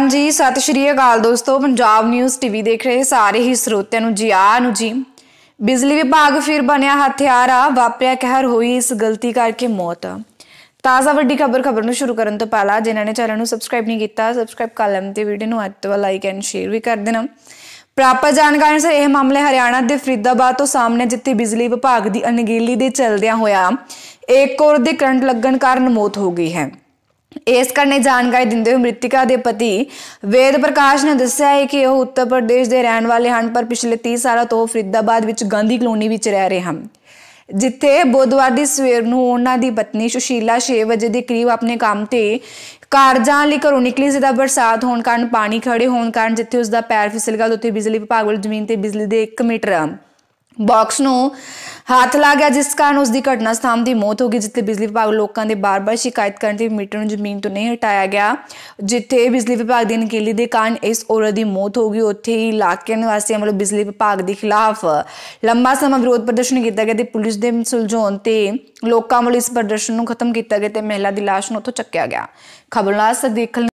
ਹਾਂਜੀ ਸਤਿ ਸ਼੍ਰੀ ਅਕਾਲ ਦੋਸਤੋ ਪੰਜਾਬ ਨਿਊਜ਼ ਟੀਵੀ ਦੇਖ ਰਹੇ ਸਾਰੇ ਹੀ ਸਰੋਤਿਆਂ ਨੂੰ ਜੀ ਆਇਆਂ ਨੂੰ ਜੀ ਬਿਜਲੀ ਵਿਭਾਗ ਫਿਰ ਬਣਿਆ ਹਥਿਆਰ ਆ ਵਾਪਰਿਆ ਕਹਿਰ ਹੋਈ ਇਸ ਗਲਤੀ ਕਰਕੇ ਮੌਤ ਤਾਜ਼ਾ ਵੱਡੀ ਖਬਰ ਖਬਰ ਨੂੰ ਸ਼ੁਰੂ ਕਰਨ ਤੋਂ ਪਹਿਲਾਂ ਜਿਨ੍ਹਾਂ ਨੇ ਚੈਨਲ ਨੂੰ ਸਬਸਕ੍ਰਾਈਬ ਨਹੀਂ ਕੀਤਾ ਸਬਸਕ੍ਰਾਈਬ ਕਰ ਲੈਣ ਤੇ ਵੀਡੀਓ ਨੂੰ ਅੱਜ ਤੋਂ ਲਾਈਕ ਐਂਡ ਸ਼ੇਅਰ ਵੀ ਕਰ ਦੇਣਾ ਪ੍ਰਾਪਤ ਜਾਣਕਾਰੀ ਅਨੁਸਾਰ ਇਹ ਮਾਮਲੇ ਹਰਿਆਣਾ ਦੇ ਫਰੀਦਾਬਾਦ ਤੋਂ ਸਾਹਮਣੇ ਜਿੱਥੇ ਬਿਜਲੀ ਵਿਭਾਗ ਦੀ ਅਣਗਹਿਲੀ ਦੇ ਚੱਲਦਿਆਂ ਹੋਇਆ ਇੱਕ ਔਰ ਦੇ ਕਰੰਟ ਲੱਗਣ ਕਾਰਨ ਮੌਤ ਹੋ ਗਈ ਹੈ ਇਸ ਕਰਨੇ ਜਾਣਕਾਰੀ ਦਿੰਦੇ ਹੋਏ ਮ੍ਰਿਤਿਕਾ ਦੇ ਪਤੀ ਵੇਦ ਪ੍ਰਕਾਸ਼ ਨੇ ਦੱਸਿਆ ਹੈ ਕਿ ਉਹ ਉੱਤਰ ਪ੍ਰਦੇਸ਼ ਦੇ ਰਹਿਣ ਵਾਲੇ ਹਨ ਪਰ ਪਿਛਲੇ 30 ਸਾਲਾਂ ਤੋਂ ਫਰੀਦਾਬਾਦ ਵਿੱਚ ਗਾਂਧੀ ਕਲੋਨੀ ਵਿੱਚ ਰਹਿ ਰਹੇ ਹਨ ਜਿੱਥੇ ਬੁੱਧਵਾਰ ਦੀ ਸਵੇਰ ਨੂੰ ਉਹਨਾਂ ਦੀ ਪਤਨੀ ਸੁਸ਼ੀਲਾ 6 ਵਜੇ ਦੇ ਕਰੀਬ ਆਪਣੇ ਕੰਮ ਤੇ ਕਾਰਜਾਂ ਲਈ ਘਰੋਂ ਨਿਕਲੀ ਸੀ ਬਰਸਾਤ ਹੋਣ ਕਾਰਨ ਪਾਣੀ ਖੜੇ ਹੋਣ ਕਾਰਨ ਜਿੱਥੇ ਉਸ ਦਾ ਪੈਰ ਫਿਸਲ ਗਿਆ ਉੱਥੇ ਬਿਜਲੀ ਵਿਭਾਗ ਵੱਲ ਜ਼ਮੀਨ ਤੇ ਬਿਜਲੀ ਦੇ 1 ਮੀਟਰ ਬਾਕਸ ਨੂੰ ਹੱਥ ਲਾ ਗਿਆ ਜਿਸ ਕਾਰਨ ਉਸ ਦੀ ਘਟਨਾ ਸਥਾਨ ਦੀ ਮੌਤ ਹੋ ਗਈ ਜਿੱਥੇ ਬਿਜਲੀ ਵਿਭਾਗ ਲੋਕਾਂ ਦੇ ਬਾਰ-ਬਾਰ ਸ਼ਿਕਾਇਤ ਕਰਨ ਤੇ ਮੀਟਰ ਨੂੰ ਜ਼ਮੀਨ ਤੋਂ ਨਹੀਂ ਹਟਾਇਆ ਗਿਆ ਜਿੱਥੇ ਬਿਜਲੀ ਵਿਭਾਗ ਦੀ ਨਕੇਲੀ ਦੇ ਕਾਰਨ ਇਸ ਔਰਤ ਦੀ ਮੌਤ ਹੋ ਗਈ ਉੱਥੇ ਹੀ ਇਲਾਕੇ ਨਿਵਾਸੀਆਂ ਵੱਲੋਂ ਬਿਜਲੀ ਵਿਭਾਗ ਦੇ ਖਿਲਾਫ ਲੰਮਾ ਸਮਾਂ ਵਿਰੋਧ ਪ੍ਰਦਰਸ਼ਨ ਕੀਤਾ ਗਿਆ ਤੇ ਪੁਲਿਸ ਦੇ ਸੁਲਝਾਉਣ ਤੇ ਲੋਕਾਂ ਵੱਲੋਂ ਇਸ ਪ੍ਰਦਰਸ਼ਨ ਨੂੰ ਖਤਮ ਕੀਤਾ ਗਿਆ ਤੇ ਮਹਿਲਾ ਦੀ ਲਾਸ਼ ਨੂੰ ਉੱਥੋਂ ਚੱਕਿਆ ਗਿਆ ਨਾਲ ਸਦੇਖ